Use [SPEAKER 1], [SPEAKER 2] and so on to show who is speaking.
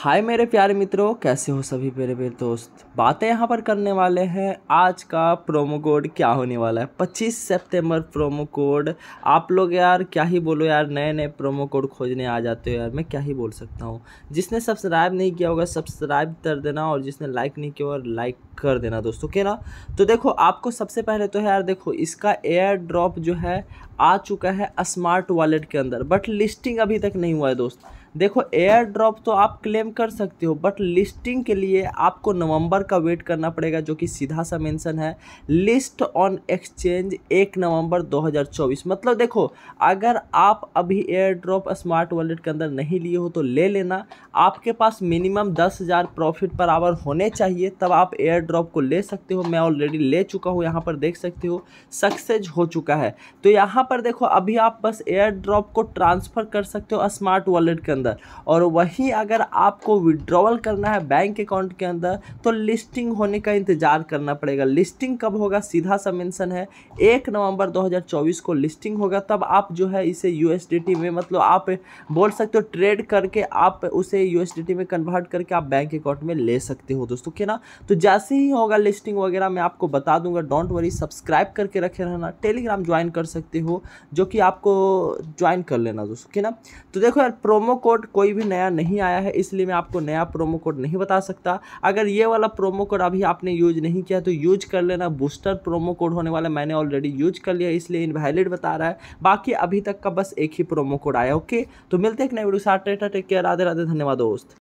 [SPEAKER 1] हाय मेरे प्यारे मित्रों कैसे हो सभी मेरे मेरे दोस्त बातें यहाँ पर करने वाले हैं आज का प्रोमो कोड क्या होने वाला है 25 सितंबर प्रोमो कोड आप लोग यार क्या ही बोलो यार नए नए प्रोमो कोड खोजने आ जाते हो यार मैं क्या ही बोल सकता हूँ जिसने सब्सक्राइब नहीं किया होगा सब्सक्राइब कर देना और जिसने लाइक नहीं किया होगा लाइक कर देना दोस्तों के ना तो देखो आपको सबसे पहले तो है यार देखो इसका एयर ड्रॉप जो है आ चुका है स्मार्ट वॉलेट के अंदर बट लिस्टिंग अभी तक नहीं हुआ है दोस्त देखो एयर ड्रॉप तो आप क्लेम कर सकते हो बट लिस्टिंग के लिए आपको नवंबर का वेट करना पड़ेगा जो कि सीधा सा मेंशन है लिस्ट ऑन एक्सचेंज एक नवंबर 2024 मतलब देखो अगर आप अभी एयर ड्रॉप स्मार्ट वॉलेट के अंदर नहीं लिए हो तो ले लेना आपके पास मिनिमम दस हज़ार प्रॉफिट पर आवर होने चाहिए तब आप एयर ड्रॉप को ले सकते हो मैं ऑलरेडी ले चुका हूँ यहाँ पर देख सकते हो सक्सेज हो चुका है तो यहाँ पर देखो अभी आप बस एयर ड्रॉप को ट्रांसफ़र कर सकते हो स्मार्ट वॉलेट के अंदर अंदर और वहीं अगर आपको विड्रॉवल करना है बैंक अकाउंट के अंदर तो लिस्टिंग होने का इंतज़ार करना पड़ेगा लिस्टिंग कब होगा सीधा सा मेंशन है एक नवंबर 2024 को लिस्टिंग होगा तब आप जो है इसे यू में मतलब आप बोल सकते हो ट्रेड करके आप उसे यू में कन्वर्ट करके आप बैंक अकाउंट में ले सकते हो दोस्तों क्या ना तो जैसे ही होगा लिस्टिंग वगैरह मैं आपको बता दूंगा डोंट वरी सब्सक्राइब करके रखे रहना टेलीग्राम ज्वाइन कर सकते हो जो कि आपको ज्वाइन कर लेना दोस्तों क्या ना तो देखो यार प्रोमो कोड कोई भी नया नहीं आया है इसलिए मैं आपको नया प्रोमो कोड नहीं बता सकता अगर ये वाला प्रोमो कोड अभी आपने यूज नहीं किया तो यूज कर लेना बूस्टर प्रोमो कोड होने वाला मैंने ऑलरेडी यूज कर लिया इसलिए इनवैलिड बता रहा है बाकी अभी तक का बस एक ही प्रोमो कोड आया ओके तो मिलते हैं एक नए वीडियो साथ टेक केयर राधे राधे धन्यवाद दोस्त